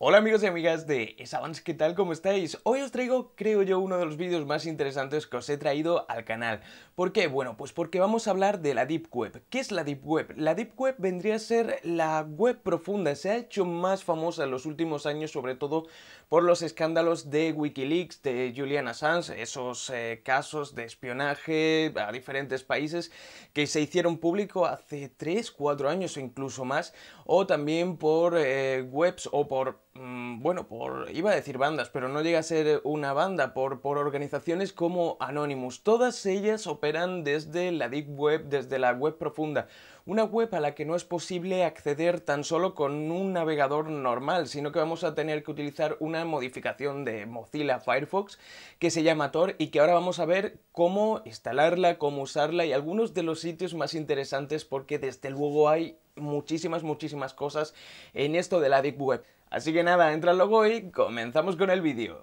Hola amigos y amigas de Esavance, ¿qué tal? ¿Cómo estáis? Hoy os traigo, creo yo, uno de los vídeos más interesantes que os he traído al canal. ¿Por qué? Bueno, pues porque vamos a hablar de la Deep Web. ¿Qué es la Deep Web? La Deep Web vendría a ser la web profunda. Se ha hecho más famosa en los últimos años, sobre todo por los escándalos de Wikileaks, de Julian Assange, esos eh, casos de espionaje a diferentes países que se hicieron público hace 3, 4 años o incluso más, o también por eh, webs o por Mm, bueno, por, iba a decir bandas, pero no llega a ser una banda, por, por organizaciones como Anonymous. Todas ellas operan desde la Deep Web, desde la web profunda. Una web a la que no es posible acceder tan solo con un navegador normal, sino que vamos a tener que utilizar una modificación de Mozilla Firefox que se llama Tor y que ahora vamos a ver cómo instalarla, cómo usarla y algunos de los sitios más interesantes porque desde luego hay muchísimas, muchísimas cosas en esto de la Deep Web. Así que nada, entra luego y comenzamos con el vídeo.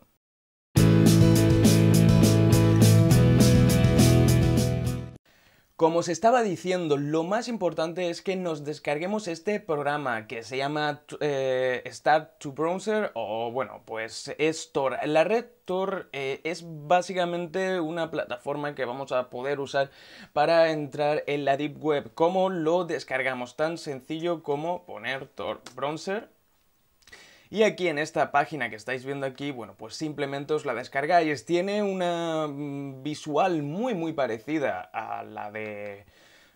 Como os estaba diciendo, lo más importante es que nos descarguemos este programa que se llama eh, Start to Browser o bueno, pues es Tor. La red Tor eh, es básicamente una plataforma que vamos a poder usar para entrar en la Deep Web. ¿Cómo lo descargamos? Tan sencillo como poner Tor Browser y aquí en esta página que estáis viendo aquí, bueno, pues simplemente os la descargáis. Tiene una mm, visual muy muy parecida a la de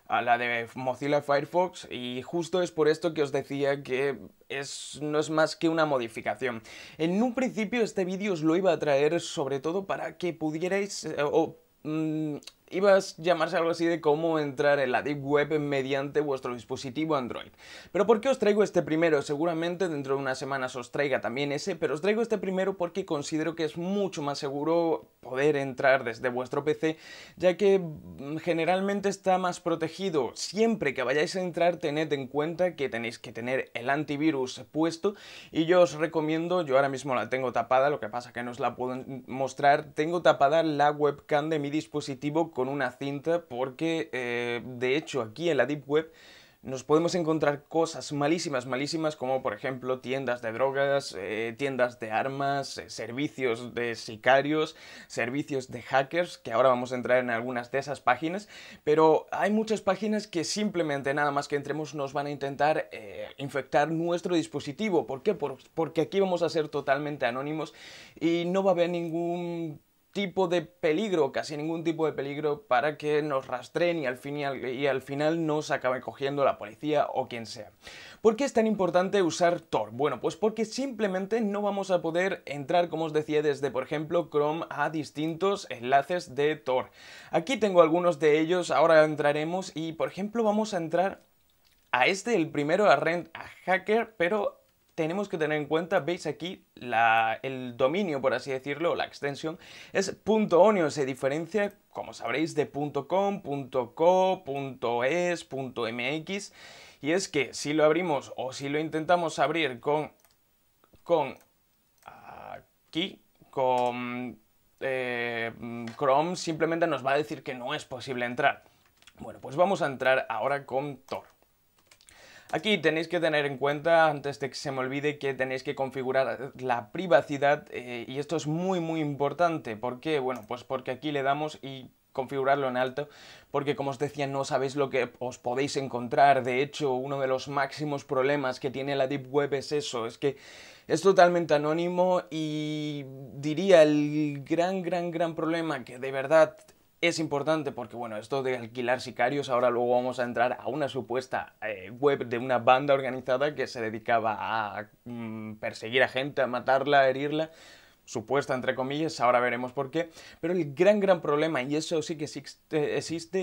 a la de Mozilla Firefox y justo es por esto que os decía que es, no es más que una modificación. En un principio este vídeo os lo iba a traer sobre todo para que pudierais eh, mm, iba a llamarse algo así de cómo entrar en la Deep Web mediante vuestro dispositivo Android. Pero ¿por qué os traigo este primero? Seguramente dentro de unas semanas os traiga también ese, pero os traigo este primero porque considero que es mucho más seguro poder entrar desde vuestro PC, ya que mm, generalmente está más protegido. Siempre que vayáis a entrar tened en cuenta que tenéis que tener el antivirus puesto y yo os recomiendo, yo ahora mismo la tengo tapada, lo que pasa que no os la puedo mostrar, tengo tapada la webcam de mi dispositivo con una cinta porque, eh, de hecho, aquí en la Deep Web nos podemos encontrar cosas malísimas, malísimas, como por ejemplo tiendas de drogas, eh, tiendas de armas, eh, servicios de sicarios, servicios de hackers, que ahora vamos a entrar en algunas de esas páginas, pero hay muchas páginas que simplemente nada más que entremos nos van a intentar infectar nuestro dispositivo. ¿Por qué? porque aquí vamos a ser totalmente anónimos y no va a haber ningún tipo de peligro, casi ningún tipo de peligro para que nos rastreen y al, fin final nos acabe cogiendo la policía o quien sea. ¿Por qué es tan importante usar Tor? Bueno, pues porque simplemente no vamos a poder entrar, como os decía, desde por ejemplo Chrome a distintos enlaces de Tor. Aquí tengo algunos de ellos, ahora entraremos y por ejemplo vamos a entrar a este, el primero, a Rent a Hacker, pero tenemos que tener en cuenta, veis aquí el dominio, por así decirlo, la extensión, es .onio, se diferencia, como sabréis, de .com, .co, .es, .mx, y es que si lo abrimos o si lo intentamos abrir con, con aquí, con eh, Chrome, simplemente nos va a decir que no es posible entrar. Bueno, pues vamos a entrar ahora con Tor. Aquí tenéis que tener en cuenta, antes de que se me olvide, que tenéis que configurar la privacidad eh, y esto es muy muy importante. ¿Por qué? Bueno, pues porque aquí le damos y configurarlo en alto, porque como os decía, no sabéis lo que os podéis encontrar. De hecho, uno de los máximos problemas que tiene la Deep Web es eso, es que es totalmente anónimo y diría el gran, gran, gran problema que de verdad es importante porque, bueno, esto de alquilar sicarios, ahora luego vamos a entrar a una supuesta eh, web de una banda organizada que se dedicaba a mm, perseguir a gente, a matarla, a herirla supuesta entre comillas, ahora veremos por qué, pero el gran gran problema, y eso sí que existe,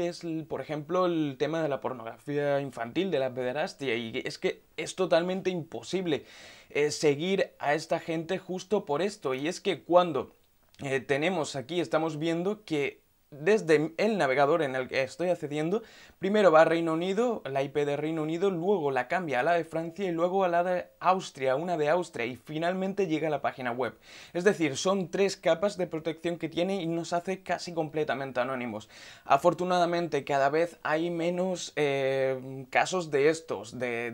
es, por ejemplo, el tema de la pornografía infantil, de la pederastia, y es que es totalmente imposible eh, seguir a esta gente justo por esto, y es que cuando eh, tenemos aquí, estamos viendo que desde el navegador en el que estoy accediendo, primero va a Reino Unido, la IP de Reino Unido, luego la cambia a la de Francia y luego a la de Austria, una de Austria y finalmente llega a la página web. Es decir, son tres capas de protección que tiene y nos hace casi completamente anónimos. Afortunadamente cada vez hay menos eh, casos de estos, de,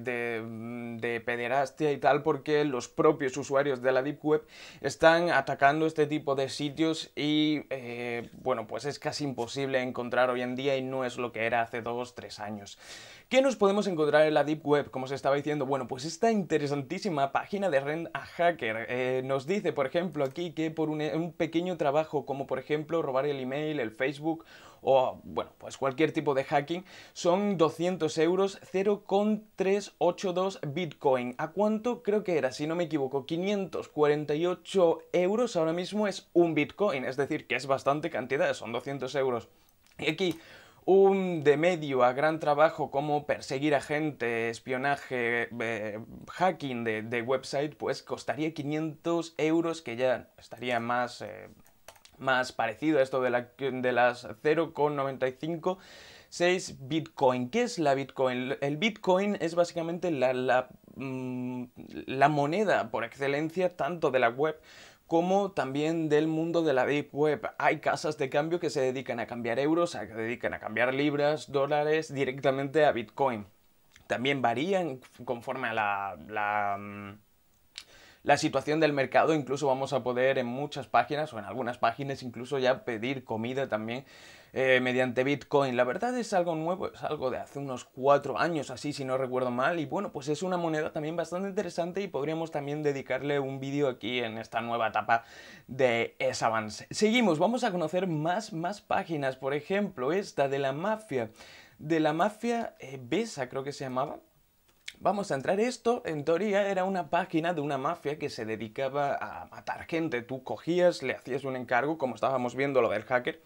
pederastia y tal, porque los propios usuarios de la Deep Web están atacando este tipo de sitios y, eh, bueno, pues es casi imposible encontrar hoy en día y no es lo que era hace dos, tres años. ¿Qué nos podemos encontrar en la Deep Web? Como se estaba diciendo, bueno, pues esta interesantísima página de Rent a Hacker eh, nos dice, por ejemplo, aquí que por un, un pequeño trabajo, como por ejemplo robar el email, el Facebook o, bueno, pues cualquier tipo de hacking, son 200 euros, 0,382 Bitcoin. ¿A cuánto creo que era? Si no me equivoco, 548 euros ahora mismo es un Bitcoin, es decir, que es bastante cantidad, son 200 euros. Y aquí un de medio a gran trabajo como perseguir a gente, espionaje, eh, hacking de, website, pues costaría 500 euros, que ya estaría más, eh, más parecido a esto de, la, de las 0,95. 6 Bitcoin. ¿Qué es la Bitcoin? El Bitcoin es básicamente la, la, mm, la moneda por excelencia tanto de la web como también del mundo de la Deep Web. Hay casas de cambio que se dedican a cambiar euros, a dedican a cambiar libras, dólares directamente a Bitcoin. También varían conforme a la, mm, la situación del mercado. Incluso vamos a poder en muchas páginas o en algunas páginas incluso ya pedir comida también eh, mediante Bitcoin. La verdad es algo nuevo, es algo de hace unos cuatro años así, si no recuerdo mal. Y bueno, pues es una moneda también bastante interesante y podríamos también dedicarle un vídeo aquí en esta nueva etapa de ese avance Seguimos, vamos a conocer más, más páginas. Por ejemplo, esta de la mafia. De la mafia Besa, eh, creo que se llamaba. Vamos a entrar esto, en teoría era una página de una mafia que se dedicaba a matar gente. Tú cogías, le hacías un encargo, como estábamos viendo lo del hacker,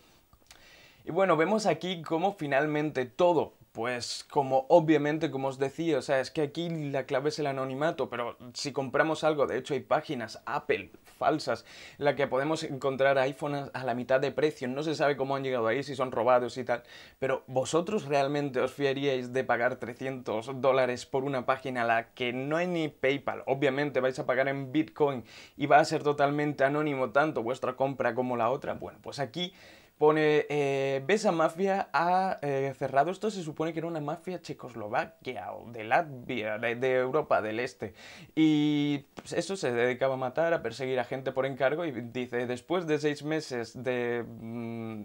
y bueno, vemos aquí cómo finalmente todo, pues como obviamente, como os decía, o sea, es que aquí la clave es el anonimato, pero si compramos algo, de hecho hay páginas Apple falsas, en la que podemos encontrar iPhones a la mitad de precio, no se sabe cómo han llegado ahí, si son robados y tal, pero vosotros realmente os fiaríais de pagar 300 dólares por una página a la que no hay ni PayPal, obviamente vais a pagar en Bitcoin y va a ser totalmente anónimo tanto vuestra compra como la otra, bueno, pues aquí Pone, eh, ¿ves mafia ha eh, cerrado? Esto se supone que era una mafia checoslovaquia o de Latvia, de, Europa del Este. Y pues, eso se dedicaba a matar, a perseguir a gente por encargo y dice, después de seis meses de mm,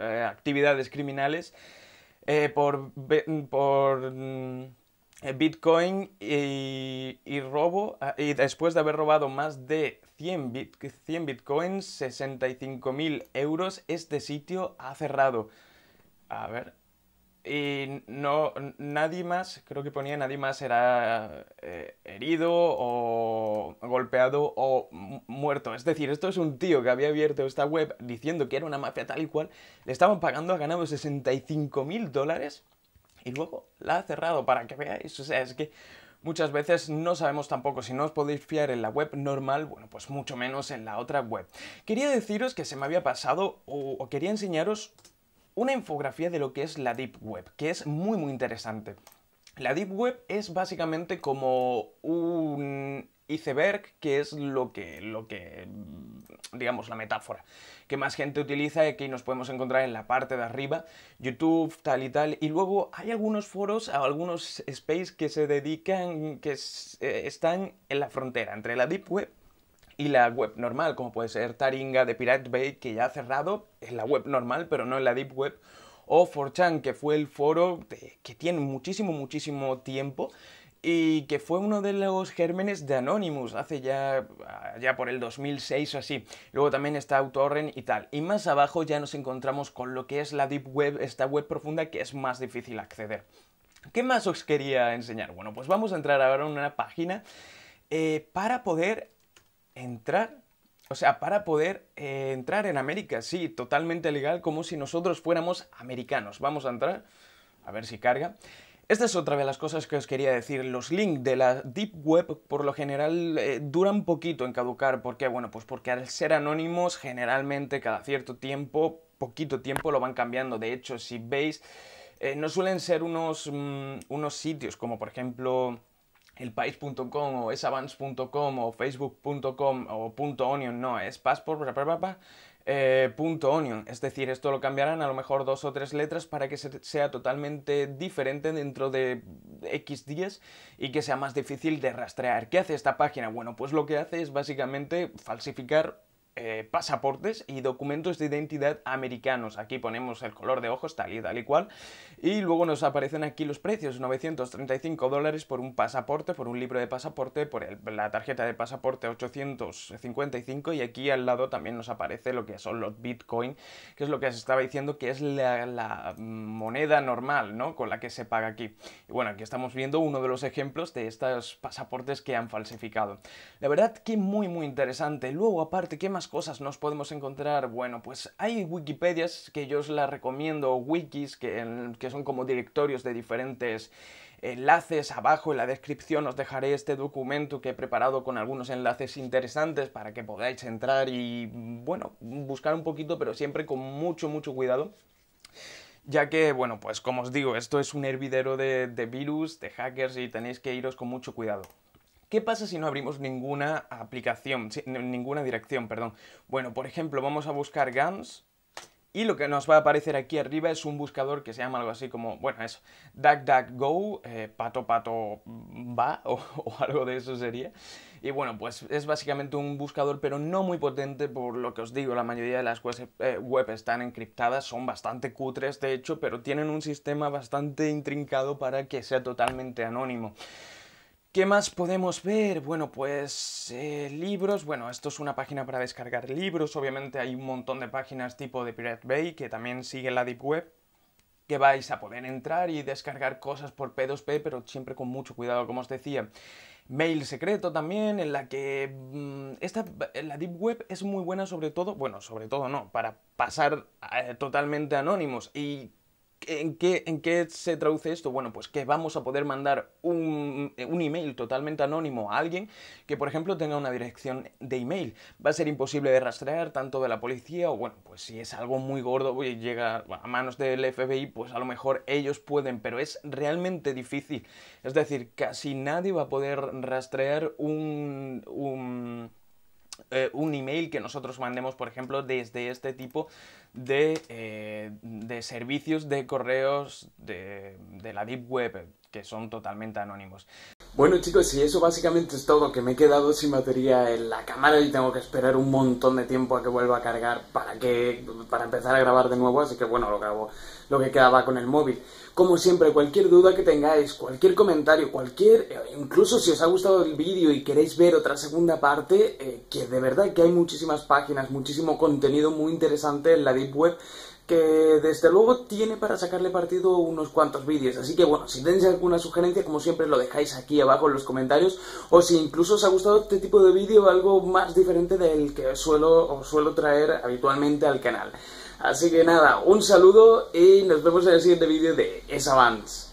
eh, actividades criminales, eh, por, por mm, eh, Bitcoin y, y, robo, ah, y después de haber robado más de 100, 100 bitcoins, 65.000 euros, este sitio ha cerrado. A ver. Y no, nadie más, creo que ponía nadie más era eh, herido o golpeado o muerto. Es decir, esto es un tío que había abierto esta web diciendo que era una mafia tal y cual. Le estaban pagando, ha ganado 65.000 dólares y luego la ha cerrado para que veáis. O sea, es que muchas veces no sabemos tampoco si no os podéis fiar en la web normal, bueno, pues mucho menos en la otra web. Quería deciros que se me había pasado o, o quería enseñaros una infografía de lo que es la Deep Web, que es muy muy interesante. La Deep Web es básicamente como un iceberg, que es lo que, lo que, mm, digamos, la metáfora que más gente utiliza y que nos podemos encontrar en la parte de arriba, YouTube, tal y tal. Y luego hay algunos foros, algunos space que se dedican, que eh, están en la frontera entre la Deep Web y la web normal, como puede ser Taringa de Pirate Bay, que ya ha cerrado en la web normal, pero no en la Deep Web, o 4chan, que fue el foro que tiene muchísimo, muchísimo tiempo y que fue uno de los gérmenes de Anonymous hace ya, ya por el 2006 o así. Luego también está Autorren y tal. Y más abajo ya nos encontramos con lo que es la Deep Web, esta web profunda que es más difícil acceder. ¿Qué más os quería enseñar? Bueno, pues vamos a entrar ahora en una página eh, para poder entrar o sea, para poder eh, entrar en América, sí, totalmente legal, como si nosotros fuéramos americanos. Vamos a entrar, a ver si carga. Esta es otra de las cosas que os quería decir. Los links de la Deep Web por lo general eh, duran poquito en caducar. ¿Por qué? Bueno, pues porque al ser anónimos, generalmente cada cierto tiempo, poquito tiempo, lo van cambiando. De hecho, si veis, eh, no suelen ser unos, mm, unos sitios como por ejemplo elpais.com o esavance.com o facebook.com o .onion, no, es passport, eh, punto .onion, es decir, esto lo cambiarán a lo mejor dos o tres letras para que sea totalmente diferente dentro de X días y que sea más difícil de rastrear. ¿Qué hace esta página? Bueno, pues lo que hace es básicamente falsificar eh, pasaportes y documentos de identidad americanos. Aquí ponemos el color de ojos, tal y tal y cual. Y luego nos aparecen aquí los precios, 935 dólares por un pasaporte, por un libro de pasaporte, por la tarjeta de pasaporte 855 y aquí al lado también nos aparece lo que son los Bitcoin, que es lo que os estaba diciendo que es la, moneda normal, ¿no? Con la que se paga aquí. Y bueno, aquí estamos viendo uno de los ejemplos de estos pasaportes que han falsificado. La verdad que muy muy interesante. Luego aparte, ¿qué más cosas nos podemos encontrar? Bueno, pues hay Wikipedias que yo os las recomiendo, wikis que, que son como directorios de diferentes enlaces abajo en la descripción os dejaré este documento que he preparado con algunos enlaces interesantes para que podáis entrar y bueno, buscar un poquito pero siempre con mucho mucho cuidado ya que, bueno, pues como os digo, esto es un hervidero de virus, de hackers y tenéis que iros con mucho cuidado. ¿Qué pasa si no abrimos ninguna aplicación, ninguna dirección, perdón? Bueno, por ejemplo, vamos a buscar GAMS y lo que nos va a aparecer aquí arriba es un buscador que se llama algo así como, bueno, es DuckDuckGo, eh, Pato Pato Va o, algo de eso sería. Y bueno, pues es básicamente un buscador, pero no muy potente, por lo que os digo, la mayoría de las webs, eh, web están encriptadas, son bastante cutres de hecho, pero tienen un sistema bastante intrincado para que sea totalmente anónimo. ¿Qué más podemos ver? Bueno, pues eh, libros. Bueno, esto es una página para descargar libros. Obviamente hay un montón de páginas tipo de Pirate Bay que también sigue la Deep Web que vais a poder entrar y descargar cosas por P2P, pero siempre con mucho cuidado, como os decía. Mail secreto también, en la que mm, esta, la Deep Web es muy buena sobre todo, bueno, sobre todo no, para pasar eh, totalmente anónimos y ¿En qué, se traduce esto? Bueno, pues que vamos a poder mandar un, un, email totalmente anónimo a alguien que, por ejemplo, tenga una dirección de email. Va a ser imposible de rastrear tanto de la policía o, bueno, pues si es algo muy gordo y llega a manos del FBI, pues a lo mejor ellos pueden, pero es realmente difícil. Es decir, casi nadie va a poder rastrear un, un eh, un email que nosotros mandemos, por ejemplo, desde este tipo de, eh, de servicios de correos de, de la Deep Web, que son totalmente anónimos. Bueno chicos, y eso básicamente es todo, que me he quedado sin batería en la cámara y tengo que esperar un montón de tiempo a que vuelva a cargar para que para empezar a grabar de nuevo, así que bueno, lo que lo que quedaba con el móvil. Como siempre, cualquier duda que tengáis, cualquier comentario, cualquier eh, incluso si os ha gustado el vídeo y queréis ver otra segunda parte, eh, que de verdad que hay muchísimas páginas, muchísimo contenido muy interesante en la Web, que desde luego tiene para sacarle partido unos cuantos vídeos. Así que bueno, si tenéis alguna sugerencia, como siempre lo dejáis aquí abajo en los comentarios, o si incluso os ha gustado este tipo de vídeo, algo más diferente del que suelo, suelo traer habitualmente al canal. Así que nada, un saludo y nos vemos en el siguiente vídeo de Es Avance.